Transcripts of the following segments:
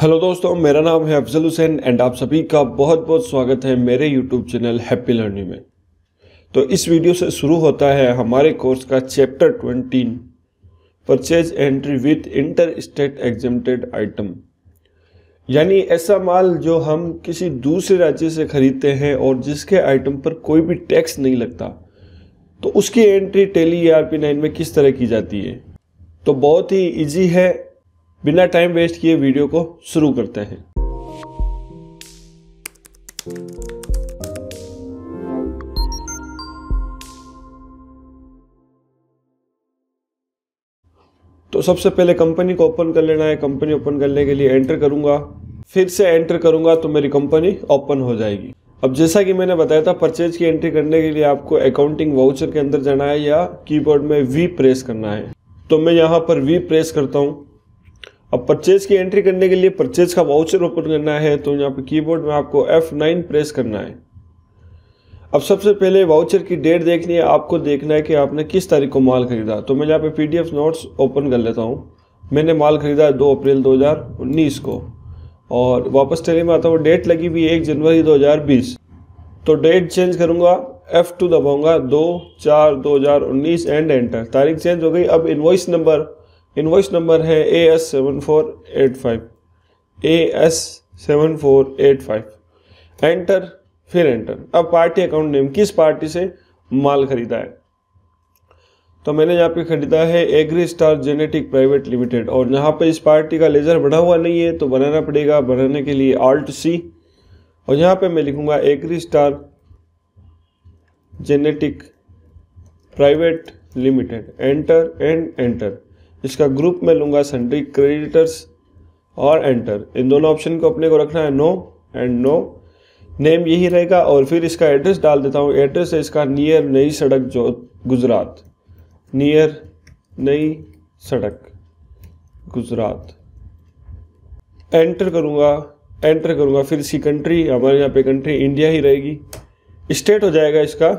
hello दोस्तों मेरा नाम है अफजल हुसैन एंड आप सभी का बहुत बहुत स्वागत है मेरे यूट्यूब चैनल हैप्पी लर्निंग में तो इस वीडियो से शुरू होता है हमारे कोर्स का chapter twenty purchase entry with inter state exempted item यानी ऐसा माल जो हम किसी दूसरे राज्य से खरीदते हैं और जिसके आइटम पर कोई भी टैक्स नहीं लगता तो उसकी entry Tally A R P nine में किस तरह की जाती है तो बहुत ही ईजी है बिना टाइम वेस्ट किए वीडियो को शुरू करते हैं तो सबसे पहले कंपनी को ओपन कर लेना है कंपनी ओपन करने के लिए एंटर करूंगा फिर से एंटर करूंगा तो मेरी कंपनी ओपन हो जाएगी अब जैसा कि मैंने बताया था परचेज की एंट्री करने के लिए आपको अकाउंटिंग वाउचर के अंदर जाना है या कीबोर्ड में वी प्रेस करना है तो मैं यहाँ पर वी प्रेस करता हूँ अब परचेज की एंट्री करने के लिए परचेज का वाउचर ओपन करना है तो यहाँ पे कीबोर्ड में आपको F9 प्रेस करना है अब सबसे पहले वाउचर की डेट देखनी है आपको देखना है कि आपने किस तारीख को माल खरीदा तो मैं यहाँ पे पीडीएफ नोट्स ओपन कर लेता हूँ मैंने माल खरीदा दो अप्रैल 2019 को और वापस टेली में आता हूँ डेट लगी हुई एक जनवरी दो तो डेट चेंज करूँगा F2 दबाऊंगा दो चार उन्नीस एंड एंटर तारीख चेंज हो गई अब इन्वॉइस नंबर इन्वॉइस नंबर है A S seven four eight five A S seven four eight five enter फिर एंटर अब पार्टी अकाउंट नेम किस पार्टी से माल खरीदा है तो मैंने यहाँ पे खरीदा है agri star genetic private limited और यहाँ पे इस पार्टी का लेजर बढ़ा हुआ नहीं है तो बनाना पड़ेगा बनाने के लिए आल्ट सी और यहाँ पे मैं लिखूंगा agri star genetic private limited enter and enter इसका ग्रुप में लूंगा सेंड्री क्रेडिटर्स और एंटर इन दोनों ऑप्शन को अपने को रखना है नो एंड नो नेम यही रहेगा और फिर इसका एड्रेस डाल देता हूँ एड्रेस है इसका नियर नई सड़क जो गुजरात नियर नई सड़क गुजरात एंटर करूँगा एंटर करूँगा फिर इसकी कंट्री हमारे यहाँ पे कंट्री इंडिया ही रहेगी स्टेट हो जाएगा इसका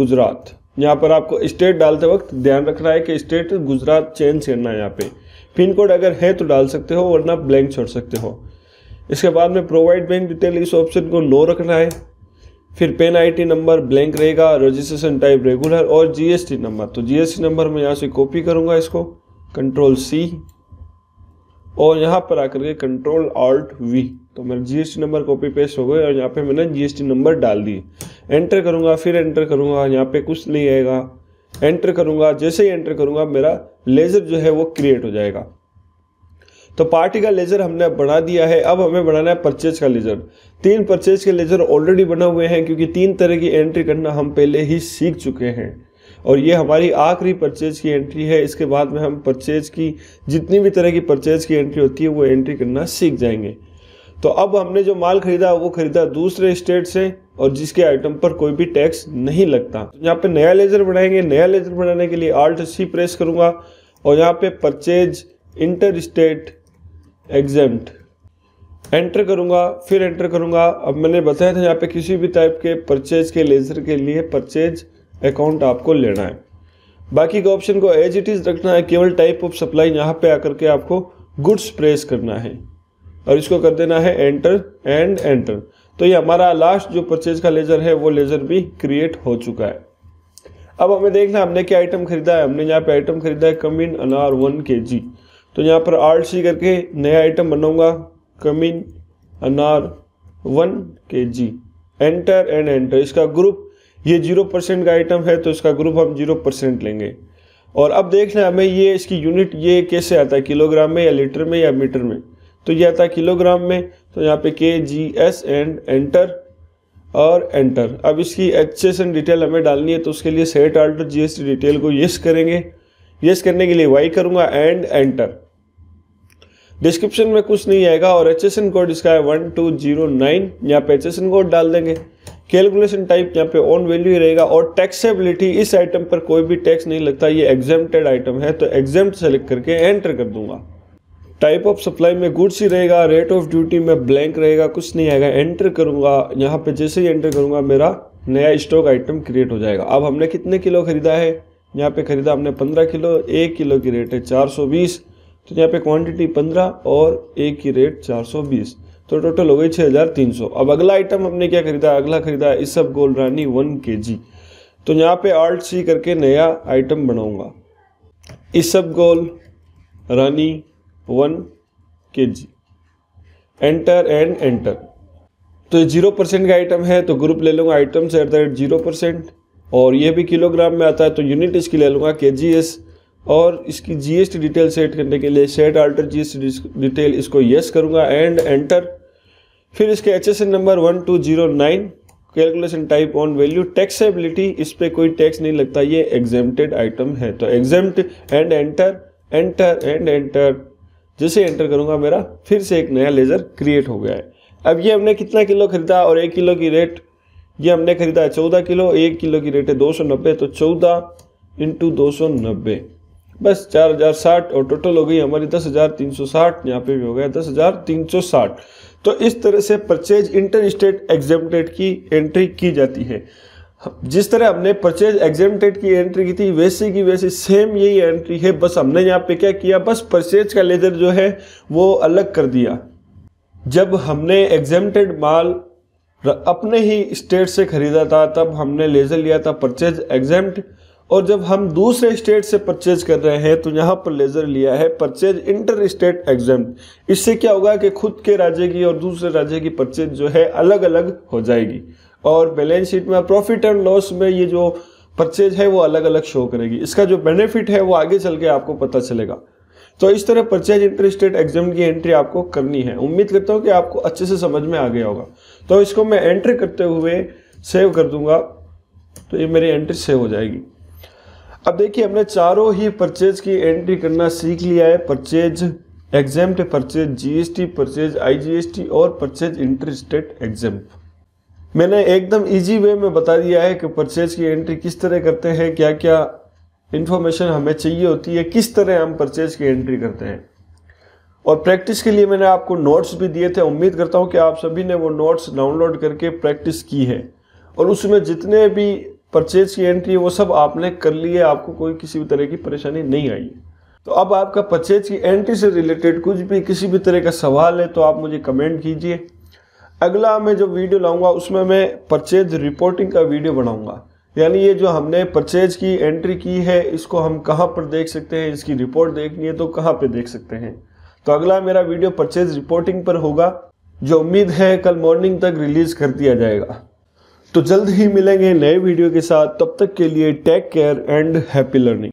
गुजरात यहाँ पर आपको स्टेट डालते वक्त ध्यान रखना है कि स्टेट गुजरात चेंज करना है यहाँ पे पिन कोड अगर है तो डाल सकते हो वरना ब्लैंक छोड़ सकते हो इसके बाद में प्रोवाइड बैंक डिटेल इस ऑप्शन को नो रखना है फिर पेन आईटी नंबर ब्लैंक रहेगा रजिस्ट्रेशन टाइप रेगुलर और जीएसटी नंबर तो जीएसटी नंबर मैं यहाँ से कॉपी करूँगा इसको कंट्रोल सी और यहाँ पर आकर के कंट्रोल ऑल्ट वी तो मेरा जीएसटी नंबर कॉपी पेस्ट हो गए और यहाँ पे मैंने जीएसटी नंबर डाल दिए एंटर करूंगा फिर एंटर करूंगा यहाँ पे कुछ नहीं आएगा एंटर करूंगा जैसे ही एंटर करूंगा मेरा लेज़र जो है वो क्रिएट हो जाएगा तो पार्टी का लेज़र हमने बना दिया है अब हमें बनाना है परचेज का लेज़र तीन परचेज के लेज़र ऑलरेडी बना हुए हैं क्योंकि तीन तरह की एंट्री करना हम पहले ही सीख चुके हैं और ये हमारी आखिरी परचेज की एंट्री है इसके बाद में हम परचेज की जितनी भी तरह की परचेज की एंट्री होती है वो एंट्री करना सीख जाएंगे तो अब हमने जो माल खरीदा वो खरीदा दूसरे स्टेट से और जिसके आइटम पर कोई भी टैक्स नहीं लगता तो यहाँ पे नया लेजर बनाएंगे नया लेजर बनाने के लिए आल्ट सी प्रेस करूंगा और यहाँ पे purchase inter state exempt enter करूंगा फिर एंटर करूंगा अब मैंने बताया था यहाँ पे किसी भी टाइप के परचेज के लेजर के लिए परचेज अकाउंट आपको लेना है बाकी के ऑप्शन को एज इट इज़ रखना है केवल टाइप ऑफ सप्लाई यहाँ पे आकर के आपको गुड्स प्रेस करना है और इसको कर देना है एंटर एंड एंटर तो ये हमारा लास्ट जो परचेज का लेज़र है वो लेज़र भी क्रिएट हो चुका है अब हमें देखना हमने क्या आइटम खरीदा है हमने यहाँ पे आइटम खरीदा है कमिन अनार वन के जी तो यहाँ पर आर्ट सी करके नया आइटम बनाऊंगा कमिन अनार one K G enter and enter इसका ग्रुप ये जीरो परसेंट का आइटम है तो इसका ग्रुप हम जीरो परसेंट लेंगे और अब देखना हमें ये इसकी यूनिट ये कैसे आता है किलोग्राम में या लीटर में या मीटर में तो यह आता है किलोग्राम में तो यहाँ पे K G S and enter और एंटर अब इसकी एच एस एंड डिटेल हमें डालनी है तो उसके लिए set alter G S T detail को यस करेंगे यस करने के लिए वाई करूँगा एंड एंटर डिस्क्रिप्शन में कुछ नहीं आएगा और एच एस एन कोड इसका है वन टू जीरो नाइन यहाँ पे एच एस एन कोड डाल देंगे कैलकुलेशन टाइप यहाँ पे ऑन वैल्यू ही रहेगा और टैक्सेबिलिटी इस आइटम पर कोई भी टैक्स नहीं लगता ये एग्जाम आइटम है तो एग्जाम सेलेक्ट करके एंटर कर दूंगा टाइप ऑफ सप्लाई में गुड्स ही रहेगा रेट ऑफ ड्यूटी में ब्लैंक रहेगा कुछ नहीं आएगा एंटर करूंगा यहाँ पे जैसे ही एंटर करूंगा मेरा नया स्टॉक आइटम क्रिएट हो जाएगा अब हमने कितने किलो खरीदा है यहाँ पे खरीदा हमने 15 किलो एक किलो की रेट है 420 तो यहाँ पे क्वांटिटी 15 और एक की रेट 420 तो टोटल हो गई सौ अब अगला आइटम हमने क्या खरीदा अगला खरीदा इस सब गोल रानी वन के जी तो यहाँ पे आर्ट सी करके नया आइटम बनाऊंगा इस सब गोल रानी one K G enter and enter तो ये जीरो परसेंट का आइटम है तो ग्रुप ले लूँगा items at the rate zero percent और ये भी किलोग्राम में आता है तो यूनिट इसकी ले लूँगा के जी एस और इसकी जीएसटी डिटेल सेट करने के लिए set alter G S T detail इसको येस करूँगा एंड एंटर फिर इसके H S N number one two zero nine calculation type on value taxability इस पर कोई टैक्स नहीं लगता ये एग्जेम्प्टेड आइटम है तो exempt and enter enter and enter जैसे एंटर करूंगा मेरा फिर से एक नया लेज़र क्रिएट हो गया है अब ये हमने कितना किलो खरीदा और एक किलो की रेट ये हमने खरीदा है चौदह किलो एक किलो की रेट है दो सौ नब्बे तो चौदह इंटू दो सौ नब्बे बस चार हजार साठ और टोटल हो गई हमारी दस हजार तीन सौ साठ यहाँ पे भी हो गया दस हजार तीन सौ साठ तो इस तरह से परचेज इंटर स्टेट एग्जामेटेड की एंट्री की जाती है जिस तरह हमने परचेज एग्जेमटेड की एंट्री की थी वैसे की वैसे सेम यही एंट्री है बस हमने यहाँ पे क्या किया बस परचेज का लेजर जो है वो अलग कर दिया जब हमने एग्जेमटेड माल अपने ही स्टेट से ख़रीदा था तब हमने लेजर लिया था परचेज एग्जेम्ट और जब हम दूसरे स्टेट से परचेज कर रहे हैं तो यहाँ पर लेजर लिया है परचेज इंटर स्टेट एग्जाम इससे क्या होगा कि खुद के राज्य की और दूसरे राज्य की परचेज जो है अलग अलग हो जाएगी और बैलेंस शीट में प्रॉफिट एंड लॉस में ये जो परचेज है वो अलग अलग शो करेगी इसका जो बेनिफिट है वो आगे चल के आपको पता चलेगा तो इस तरह परचेज इंटरेस्ट रेट एग्जाम की एंट्री आपको करनी है उम्मीद करता हूँ कि आपको अच्छे से समझ में आ गया होगा तो इसको मैं एंट्री करते हुए सेव कर दूंगा तो ये मेरी एंट्री सेव हो जाएगी अब देखिए हमने चारों ही परचेज की एंट्री करना सीख लिया है purchase exempt purchase GST purchase IGST और परचेज इंटरेस्टेड एग्जाम मैंने एकदम इजी वे में बता दिया है कि परचेज की एंट्री किस तरह करते हैं क्या क्या इन्फॉर्मेशन हमें चाहिए होती है किस तरह हम परचेज की एंट्री करते हैं और प्रैक्टिस के लिए मैंने आपको नोट्स भी दिए थे उम्मीद करता हूँ कि आप सभी ने वो नोट्स डाउनलोड करके प्रैक्टिस की है और उसमें जितने भी परचेज की एंट्री है वो सब आपने कर ली है आपको कोई किसी भी तरह की परेशानी नहीं आई है तो अब आपका परचेज की एंट्री से रिलेटेड कुछ भी किसी भी तरह का सवाल है तो आप मुझे कमेंट कीजिए अगला मैं जो वीडियो लाऊंगा उसमें मैं परचेज रिपोर्टिंग का वीडियो बनाऊंगा यानी ये जो हमने परचेज की एंट्री की है इसको हम कहाँ पर देख सकते हैं इसकी रिपोर्ट देखनी है तो कहाँ पर देख सकते हैं तो अगला मेरा वीडियो परचेज रिपोर्टिंग पर होगा जो उम्मीद है कल मॉर्निंग तक रिलीज कर दिया जाएगा तो जल्द ही मिलेंगे नए वीडियो के साथ तब तक के लिए take care and happy learning